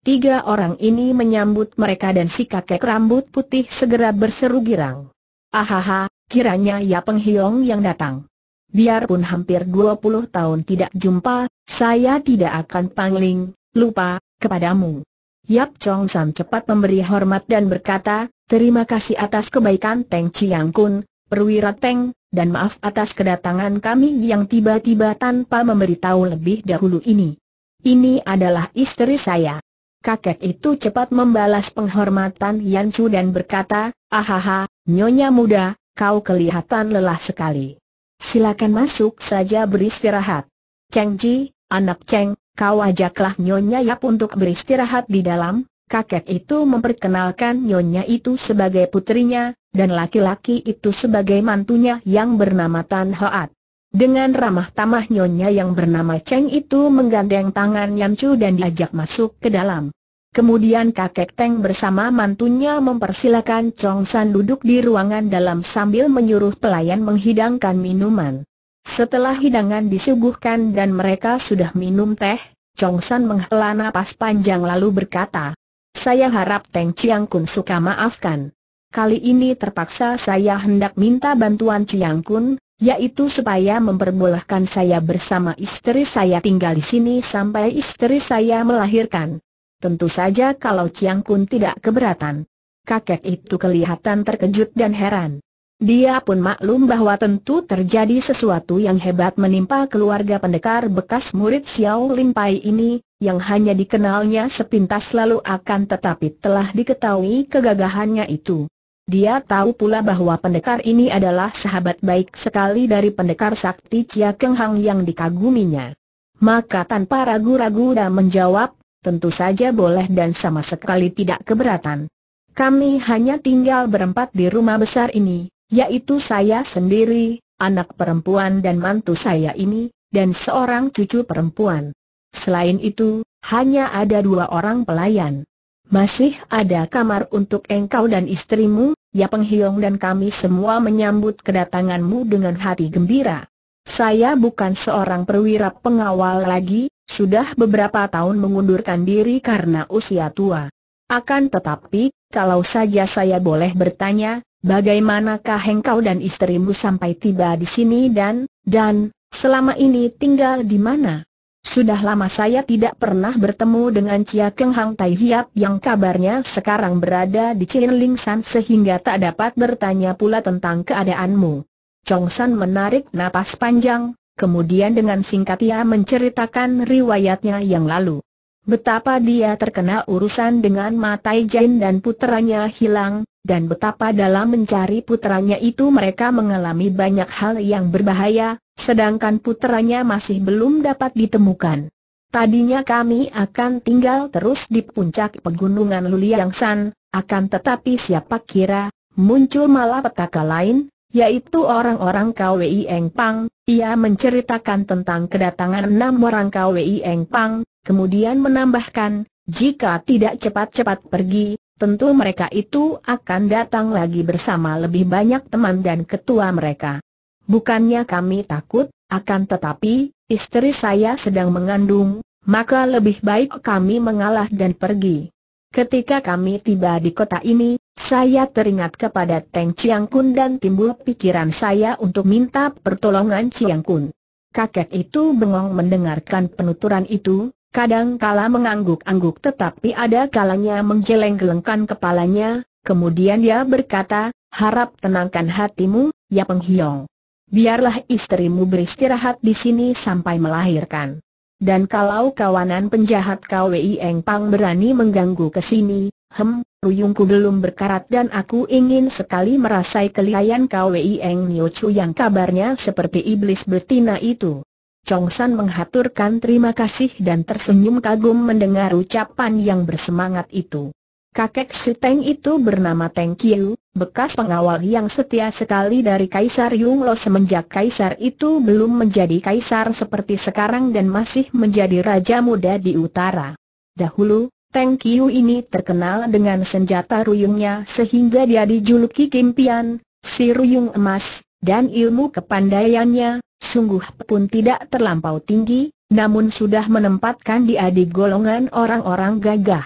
Tiga orang ini menyambut mereka dan si kakek rambut putih segera berseru girang. Ahaha, kiranya ya penghiong yang datang. Biarpun hampir 20 tahun tidak jumpa, saya tidak akan pangling, lupa, kepadamu. Yap Chong San cepat memberi hormat dan berkata, terima kasih atas kebaikan Teng Chiang Kun, perwira Teng, dan maaf atas kedatangan kami yang tiba-tiba tanpa memberitahu lebih dahulu ini. Ini adalah istri saya. Kakek itu cepat membalas penghormatan Yansu dan berkata, Ahaha, nyonya muda, kau kelihatan lelah sekali. Silakan masuk saja beristirahat. Cheng Ji, anak Cheng, kau ajaklah Nyonya Yap untuk beristirahat di dalam, kakek itu memperkenalkan nyonya itu sebagai putrinya, dan laki-laki itu sebagai mantunya yang bernama Tan Hoat. Dengan ramah tamah nyonya yang bernama Cheng itu menggandeng tangan Chu dan diajak masuk ke dalam. Kemudian kakek Teng bersama mantunya mempersilakan Chong San duduk di ruangan dalam sambil menyuruh pelayan menghidangkan minuman. Setelah hidangan disuguhkan dan mereka sudah minum teh, Chong San menghela napas panjang lalu berkata, saya harap Teng Chiang Kun suka maafkan. Kali ini terpaksa saya hendak minta bantuan Chiang Kun, yaitu supaya memperbolehkan saya bersama istri saya tinggal di sini sampai istri saya melahirkan. Tentu saja kalau Chiang Kun tidak keberatan. Kakek itu kelihatan terkejut dan heran. Dia pun maklum bahwa tentu terjadi sesuatu yang hebat menimpa keluarga pendekar bekas murid Xiao Lim Pai ini, yang hanya dikenalnya sepintas lalu akan tetapi telah diketahui kegagahannya itu. Dia tahu pula bahwa pendekar ini adalah sahabat baik sekali dari pendekar sakti Chia Keng Hang yang dikaguminya. Maka tanpa ragu-ragu dia menjawab, tentu saja boleh dan sama sekali tidak keberatan. Kami hanya tinggal berempat di rumah besar ini yaitu saya sendiri, anak perempuan dan mantu saya ini, dan seorang cucu perempuan. Selain itu, hanya ada dua orang pelayan. Masih ada kamar untuk engkau dan istrimu, ya penghiong dan kami semua menyambut kedatanganmu dengan hati gembira. Saya bukan seorang perwira pengawal lagi, sudah beberapa tahun mengundurkan diri karena usia tua. Akan tetapi, kalau saja saya boleh bertanya, bagaimanakah engkau dan istrimu sampai tiba di sini dan, dan, selama ini tinggal di mana? Sudah lama saya tidak pernah bertemu dengan Cia Keng Hang Tai Hiap yang kabarnya sekarang berada di Ling San sehingga tak dapat bertanya pula tentang keadaanmu. Chong San menarik napas panjang, kemudian dengan singkat ia menceritakan riwayatnya yang lalu. Betapa dia terkena urusan dengan Matai Jain dan puteranya hilang, dan betapa dalam mencari putranya itu mereka mengalami banyak hal yang berbahaya, sedangkan putranya masih belum dapat ditemukan. Tadinya kami akan tinggal terus di puncak pegunungan Luliang San, akan tetapi siapa kira, muncul malah petaka lain, yaitu orang-orang KWI Eng Pang, ia menceritakan tentang kedatangan enam orang KWI Eng Pang, kemudian menambahkan, jika tidak cepat-cepat pergi, tentu mereka itu akan datang lagi bersama lebih banyak teman dan ketua mereka. Bukannya kami takut, akan tetapi, istri saya sedang mengandung, maka lebih baik kami mengalah dan pergi. Ketika kami tiba di kota ini, saya teringat kepada Teng Chiang Kun dan timbul pikiran saya untuk minta pertolongan Chiang Kun. Kakek itu bengong mendengarkan penuturan itu, Kadang kala mengangguk-angguk tetapi ada kalanya menggeleng-gelengkan kepalanya, kemudian dia berkata, harap tenangkan hatimu, ya penghiong. Biarlah istrimu beristirahat di sini sampai melahirkan. Dan kalau kawanan penjahat KWI Engpang berani mengganggu ke sini, hem, Ruyungku belum berkarat dan aku ingin sekali merasai kelihayan KWI Eng Niu Chu yang kabarnya seperti iblis betina itu. Chong San menghaturkan terima kasih dan tersenyum kagum mendengar ucapan yang bersemangat itu. Kakek si Teng itu bernama Teng Kiu, bekas pengawal yang setia sekali dari Kaisar Yung Lo semenjak Kaisar itu belum menjadi Kaisar seperti sekarang dan masih menjadi Raja Muda di utara. Dahulu, Teng Kiu ini terkenal dengan senjata ruyungnya sehingga dia dijuluki Kim Pian, si ruyung emas, dan ilmu kepandaiannya, sungguh pun tidak terlampau tinggi, namun sudah menempatkan dia di golongan orang-orang gagah.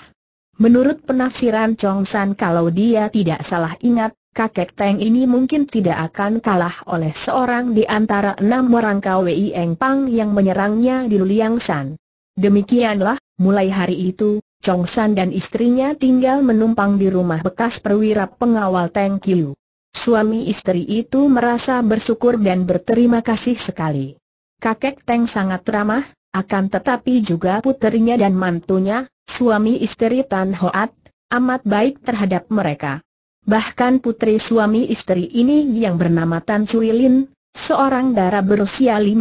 Menurut penafsiran Chong San kalau dia tidak salah ingat, kakek Teng ini mungkin tidak akan kalah oleh seorang di antara enam orang KWI Eng Pang yang menyerangnya di Liang San. Demikianlah, mulai hari itu, Chong San dan istrinya tinggal menumpang di rumah bekas perwira pengawal Teng Kiu. Suami istri itu merasa bersyukur dan berterima kasih sekali. Kakek Teng sangat ramah, akan tetapi juga puterinya dan mantunya, suami istri Tan Hoat, amat baik terhadap mereka. Bahkan putri suami istri ini yang bernama Tan Cui seorang darah berusia 15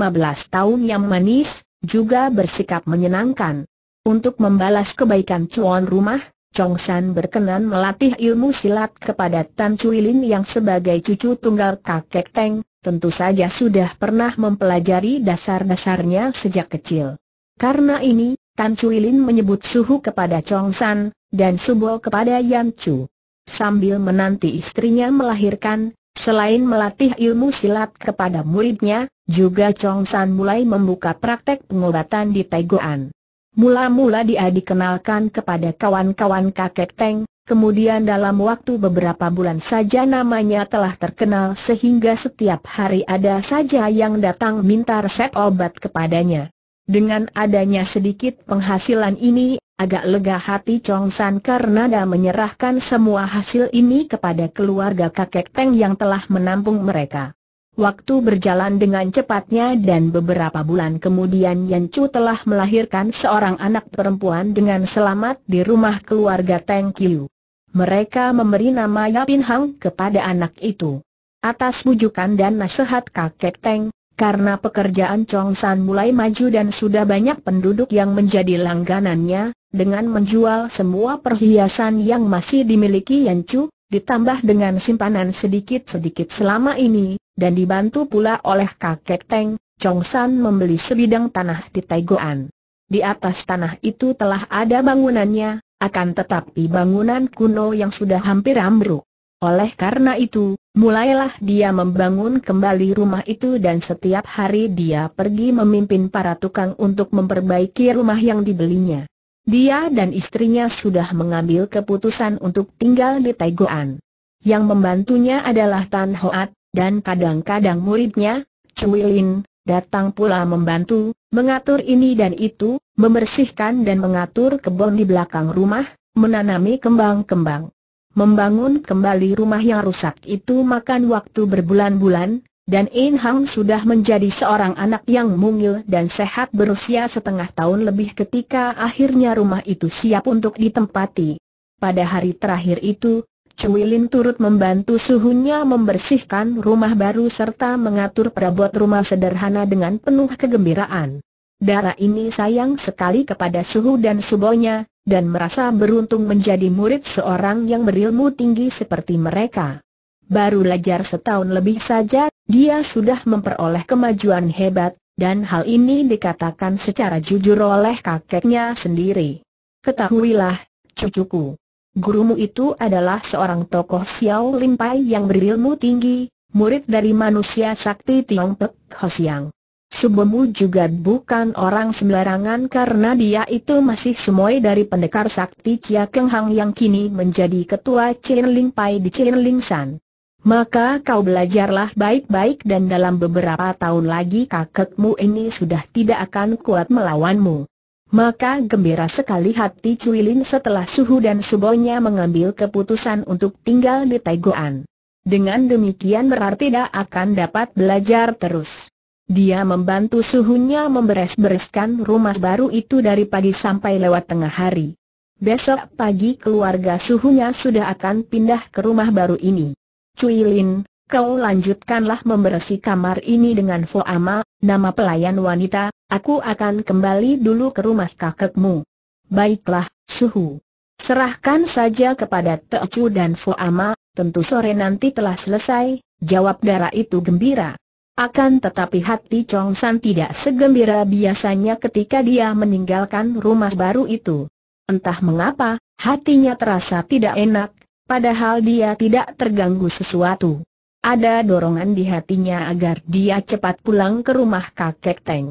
tahun yang manis, juga bersikap menyenangkan. Untuk membalas kebaikan cuan rumah, Chong San berkenan melatih ilmu silat kepada Tan Cui Lin yang sebagai cucu tunggal kakek Teng, tentu saja sudah pernah mempelajari dasar-dasarnya sejak kecil. Karena ini, Tan Cui Lin menyebut suhu kepada Chong San, dan subo kepada Yan Chu. Sambil menanti istrinya melahirkan, selain melatih ilmu silat kepada muridnya, juga Chong San mulai membuka praktek pengobatan di Taiguan. Mula-mula dia dikenalkan kepada kawan-kawan kakek Teng, kemudian dalam waktu beberapa bulan saja namanya telah terkenal sehingga setiap hari ada saja yang datang minta resep obat kepadanya. Dengan adanya sedikit penghasilan ini, agak lega hati Chong San karena dia menyerahkan semua hasil ini kepada keluarga kakek Teng yang telah menampung mereka. Waktu berjalan dengan cepatnya dan beberapa bulan kemudian Yan Chu telah melahirkan seorang anak perempuan dengan selamat di rumah keluarga Teng Qiu. Mereka memberi nama Yapin Hang kepada anak itu. Atas bujukan dan nasihat kakek Teng, karena pekerjaan Chong San mulai maju dan sudah banyak penduduk yang menjadi langganannya, dengan menjual semua perhiasan yang masih dimiliki Yan Chu, ditambah dengan simpanan sedikit-sedikit selama ini, dan dibantu pula oleh kakek Teng, Chong San membeli sebidang tanah di Taigoan. Di atas tanah itu telah ada bangunannya, akan tetapi bangunan kuno yang sudah hampir ambruk. Oleh karena itu, mulailah dia membangun kembali rumah itu dan setiap hari dia pergi memimpin para tukang untuk memperbaiki rumah yang dibelinya. Dia dan istrinya sudah mengambil keputusan untuk tinggal di Taiguan. Yang membantunya adalah Tan Hoat, dan kadang-kadang muridnya, Cui Lin, datang pula membantu, mengatur ini dan itu, membersihkan dan mengatur kebun di belakang rumah, menanami kembang-kembang. Membangun kembali rumah yang rusak itu makan waktu berbulan-bulan, dan In Hang sudah menjadi seorang anak yang mungil dan sehat berusia setengah tahun lebih ketika akhirnya rumah itu siap untuk ditempati. Pada hari terakhir itu, Cui Lin turut membantu suhunya membersihkan rumah baru serta mengatur perabot rumah sederhana dengan penuh kegembiraan. Darah ini sayang sekali kepada suhu dan subonya, dan merasa beruntung menjadi murid seorang yang berilmu tinggi seperti mereka baru lajar setahun lebih saja, dia sudah memperoleh kemajuan hebat, dan hal ini dikatakan secara jujur oleh kakeknya sendiri. Ketahuilah, cucuku. Gurumu itu adalah seorang tokoh Xiao Limpai yang berilmu tinggi, murid dari manusia sakti Tiong Pek Hosiang. Subemu juga bukan orang sembarangan karena dia itu masih semuai dari pendekar sakti Chia Keng Hang yang kini menjadi ketua Chin Ling di Chin Ling San. Maka kau belajarlah baik-baik dan dalam beberapa tahun lagi kakekmu ini sudah tidak akan kuat melawanmu. Maka gembira sekali hati Cui Lin setelah Suhu dan Subonya mengambil keputusan untuk tinggal di Taigoan. Dengan demikian berarti dia akan dapat belajar terus. Dia membantu suhunya memberes-bereskan rumah baru itu dari pagi sampai lewat tengah hari. Besok pagi keluarga suhunya sudah akan pindah ke rumah baru ini. Cui Lin, kau lanjutkanlah membersih kamar ini dengan Ama, nama pelayan wanita, aku akan kembali dulu ke rumah kakekmu. Baiklah, Suhu. Serahkan saja kepada Te Chu dan Ama. tentu sore nanti telah selesai, jawab Dara itu gembira. Akan tetapi hati Chong San tidak segembira biasanya ketika dia meninggalkan rumah baru itu. Entah mengapa, hatinya terasa tidak enak, padahal dia tidak terganggu sesuatu. Ada dorongan di hatinya agar dia cepat pulang ke rumah kakek Teng.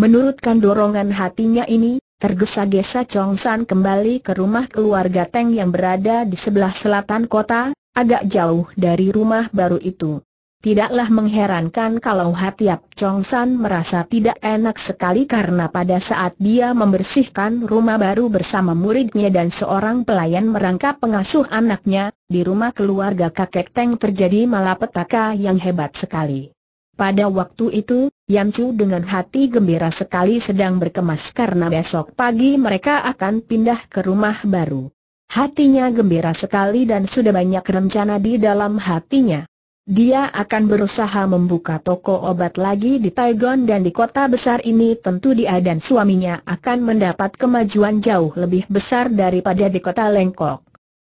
Menurutkan dorongan hatinya ini, tergesa-gesa Chong San kembali ke rumah keluarga Teng yang berada di sebelah selatan kota, agak jauh dari rumah baru itu. Tidaklah mengherankan kalau Hatiap Chong San merasa tidak enak sekali karena pada saat dia membersihkan rumah baru bersama muridnya dan seorang pelayan merangkap pengasuh anaknya, di rumah keluarga kakek Teng terjadi malapetaka yang hebat sekali. Pada waktu itu, Yan Chu dengan hati gembira sekali sedang berkemas karena besok pagi mereka akan pindah ke rumah baru. Hatinya gembira sekali dan sudah banyak rencana di dalam hatinya. Dia akan berusaha membuka toko obat lagi di Taigon dan di kota besar ini tentu dia dan suaminya akan mendapat kemajuan jauh lebih besar daripada di kota Lengkok.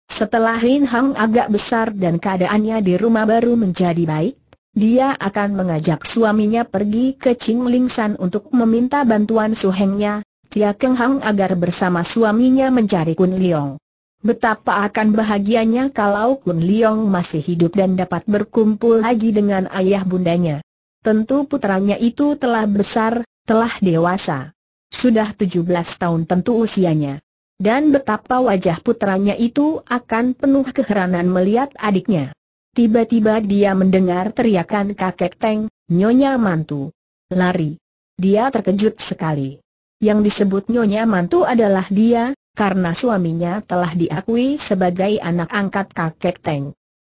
Setelah Lin Hang agak besar dan keadaannya di rumah baru menjadi baik, dia akan mengajak suaminya pergi ke Ching Ling San untuk meminta bantuan suhengnya, Tia Keng Hang agar bersama suaminya mencari Kun Leong. Betapa akan bahagianya kalau Kun Liyong masih hidup dan dapat berkumpul lagi dengan ayah bundanya. Tentu putranya itu telah besar, telah dewasa. Sudah 17 tahun tentu usianya. Dan betapa wajah putranya itu akan penuh keheranan melihat adiknya. Tiba-tiba dia mendengar teriakan kakek Teng, Nyonya Mantu. Lari. Dia terkejut sekali. Yang disebut Nyonya Mantu adalah dia, karena suaminya telah diakui sebagai anak angkat kakek Teng.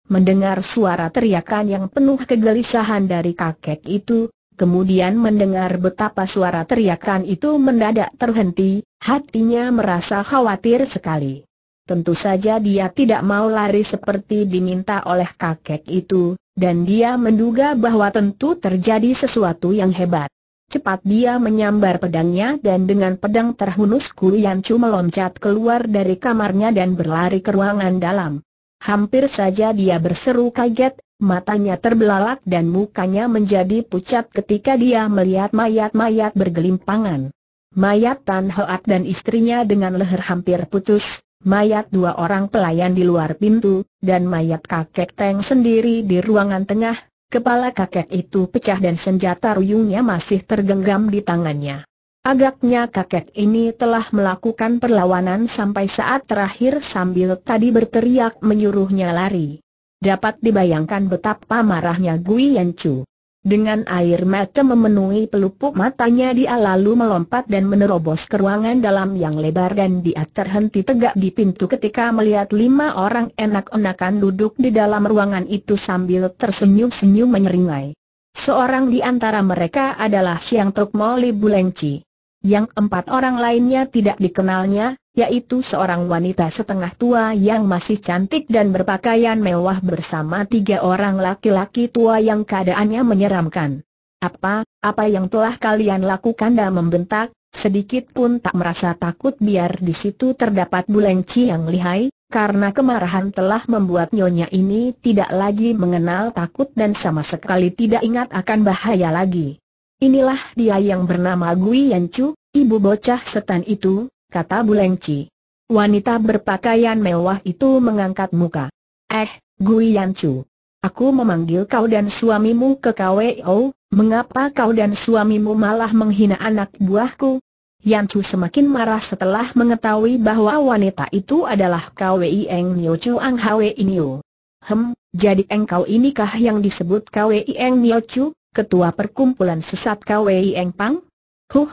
Mendengar suara teriakan yang penuh kegelisahan dari kakek itu, kemudian mendengar betapa suara teriakan itu mendadak terhenti, hatinya merasa khawatir sekali. Tentu saja dia tidak mau lari seperti diminta oleh kakek itu, dan dia menduga bahwa tentu terjadi sesuatu yang hebat. Cepat dia menyambar pedangnya dan dengan pedang terhunus Chu meloncat keluar dari kamarnya dan berlari ke ruangan dalam. Hampir saja dia berseru kaget, matanya terbelalak dan mukanya menjadi pucat ketika dia melihat mayat-mayat bergelimpangan. Mayat Tan Hoat dan istrinya dengan leher hampir putus, mayat dua orang pelayan di luar pintu, dan mayat kakek Teng sendiri di ruangan tengah, Kepala kakek itu pecah dan senjata ruyungnya masih tergenggam di tangannya. Agaknya kakek ini telah melakukan perlawanan sampai saat terakhir sambil tadi berteriak menyuruhnya lari. Dapat dibayangkan betapa marahnya Gui Chu. Dengan air mata memenuhi pelupuk matanya dia lalu melompat dan menerobos ke ruangan dalam yang lebar dan dia terhenti tegak di pintu ketika melihat lima orang enak-enakan duduk di dalam ruangan itu sambil tersenyum-senyum menyeringai. Seorang di antara mereka adalah Siang Tok Moli Bulengci. Yang empat orang lainnya tidak dikenalnya, yaitu seorang wanita setengah tua yang masih cantik dan berpakaian mewah bersama tiga orang laki-laki tua yang keadaannya menyeramkan. Apa, apa yang telah kalian lakukan dan membentak, sedikit pun tak merasa takut biar di situ terdapat bulenci yang lihai, karena kemarahan telah membuat nyonya ini tidak lagi mengenal takut dan sama sekali tidak ingat akan bahaya lagi. Inilah dia yang bernama Gui Yancu, ibu bocah setan itu, kata Bulengci. Wanita berpakaian mewah itu mengangkat muka. Eh, Gui Aku memanggil kau dan suamimu ke KWO, mengapa kau dan suamimu malah menghina anak buahku? Yancu semakin marah setelah mengetahui bahwa wanita itu adalah KWI Eng Nio Chuang Hwe Inio. Hem, jadi engkau inikah yang disebut KWI Eng Nyo Chu, ketua perkumpulan sesat KWI Eng Pang? Huh,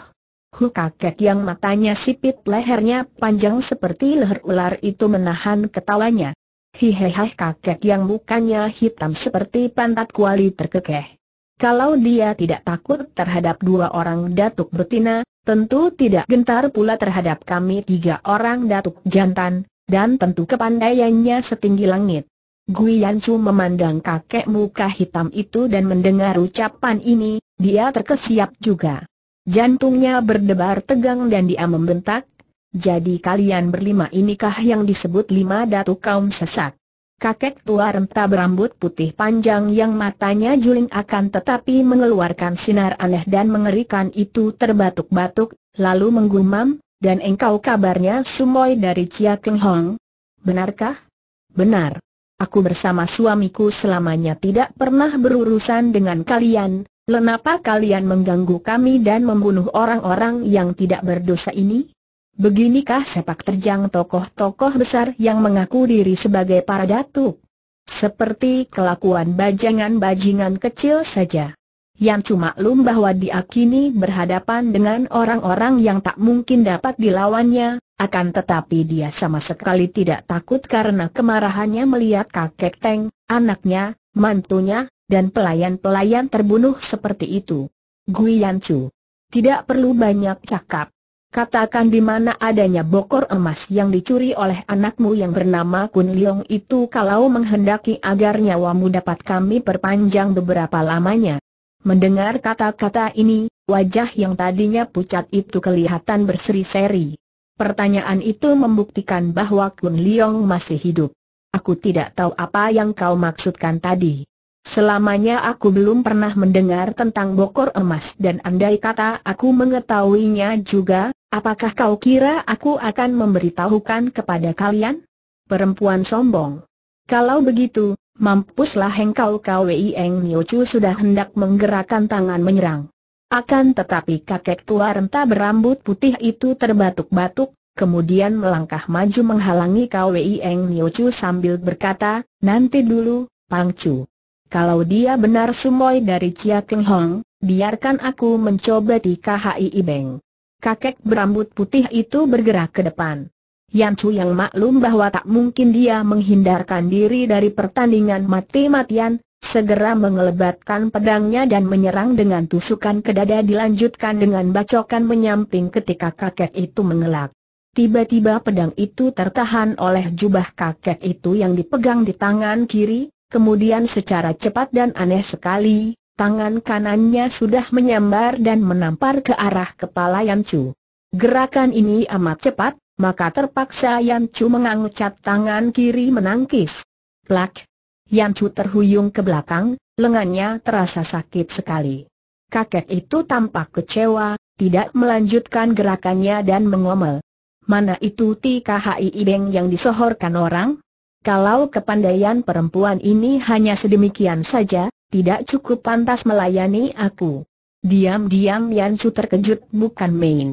Hu kakek yang matanya sipit lehernya panjang seperti leher ular itu menahan ketawanya. Hihehe kakek yang mukanya hitam seperti pantat kuali terkekeh. Kalau dia tidak takut terhadap dua orang datuk betina, tentu tidak gentar pula terhadap kami tiga orang datuk jantan, dan tentu kepandaiannya setinggi langit. Gui Yansu memandang kakek muka hitam itu dan mendengar ucapan ini, dia terkesiap juga. Jantungnya berdebar tegang dan dia membentak, jadi kalian berlima inikah yang disebut lima datu kaum sesat? Kakek tua renta berambut putih panjang yang matanya juling akan tetapi mengeluarkan sinar aneh dan mengerikan itu terbatuk-batuk, lalu menggumam, dan engkau kabarnya Sumoy dari Chia Keng Hong? Benarkah? Benar. Aku bersama suamiku selamanya tidak pernah berurusan dengan kalian, Lenapa kalian mengganggu kami dan membunuh orang-orang yang tidak berdosa ini? Beginikah sepak terjang tokoh-tokoh besar yang mengaku diri sebagai para datuk? Seperti kelakuan bajangan-bajingan kecil saja. Yang cuma lum bahwa dia kini berhadapan dengan orang-orang yang tak mungkin dapat dilawannya, akan tetapi dia sama sekali tidak takut karena kemarahannya melihat kakek Teng, anaknya, mantunya, dan pelayan-pelayan terbunuh seperti itu. Gui Tidak perlu banyak cakap. Katakan di mana adanya bokor emas yang dicuri oleh anakmu yang bernama Kun Leong itu kalau menghendaki agar nyawamu dapat kami perpanjang beberapa lamanya. Mendengar kata-kata ini, wajah yang tadinya pucat itu kelihatan berseri-seri. Pertanyaan itu membuktikan bahwa Kun Leong masih hidup. Aku tidak tahu apa yang kau maksudkan tadi. Selamanya aku belum pernah mendengar tentang bokor emas dan andai kata aku mengetahuinya juga, apakah kau kira aku akan memberitahukan kepada kalian? Perempuan sombong. Kalau begitu, mampuslah engkau kau Eng Niochu sudah hendak menggerakkan tangan menyerang. Akan tetapi kakek tua renta berambut putih itu terbatuk-batuk, kemudian melangkah maju menghalangi kau Eng Niochu sambil berkata, nanti dulu, Pangcu. Kalau dia benar sumoy dari Chia Keng Hong, biarkan aku mencoba di KHI Beng. Kakek berambut putih itu bergerak ke depan. Yan Chu yang maklum bahwa tak mungkin dia menghindarkan diri dari pertandingan mati-matian, segera mengelebatkan pedangnya dan menyerang dengan tusukan ke dada dilanjutkan dengan bacokan menyamping ketika kakek itu mengelak. Tiba-tiba pedang itu tertahan oleh jubah kakek itu yang dipegang di tangan kiri, Kemudian secara cepat dan aneh sekali, tangan kanannya sudah menyambar dan menampar ke arah kepala Yan Chu. Gerakan ini amat cepat, maka terpaksa Yan Chu tangan kiri menangkis. Plak! Yan Chu terhuyung ke belakang, lengannya terasa sakit sekali. Kakek itu tampak kecewa, tidak melanjutkan gerakannya dan mengomel. Mana itu TKHI Ibeng yang disohorkan orang? Kalau kepandaian perempuan ini hanya sedemikian saja, tidak cukup pantas melayani aku. Diam-diam Yan Chu terkejut bukan main.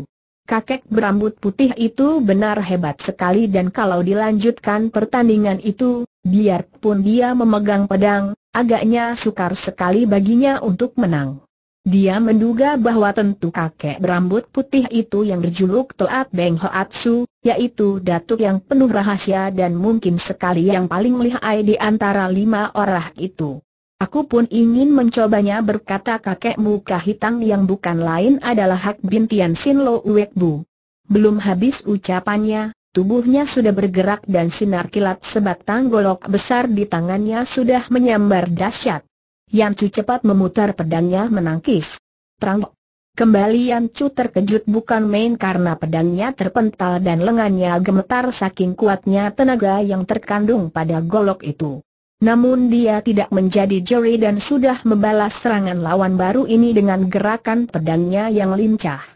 Kakek berambut putih itu benar hebat sekali dan kalau dilanjutkan pertandingan itu, biarpun dia memegang pedang, agaknya sukar sekali baginya untuk menang. Dia menduga bahwa tentu kakek berambut putih itu yang berjuluk Toat Beng Hoatsu, yaitu datuk yang penuh rahasia dan mungkin sekali yang paling lihai di antara lima orang itu. Aku pun ingin mencobanya berkata kakek muka hitam yang bukan lain adalah Hak Bintian Sin Lo Uek Bu. Belum habis ucapannya, tubuhnya sudah bergerak dan sinar kilat sebatang golok besar di tangannya sudah menyambar dahsyat. Yan Chu cepat memutar pedangnya menangkis. Terang. Kembali Yan Chu terkejut bukan main karena pedangnya terpental dan lengannya gemetar saking kuatnya tenaga yang terkandung pada golok itu. Namun dia tidak menjadi jeri dan sudah membalas serangan lawan baru ini dengan gerakan pedangnya yang lincah.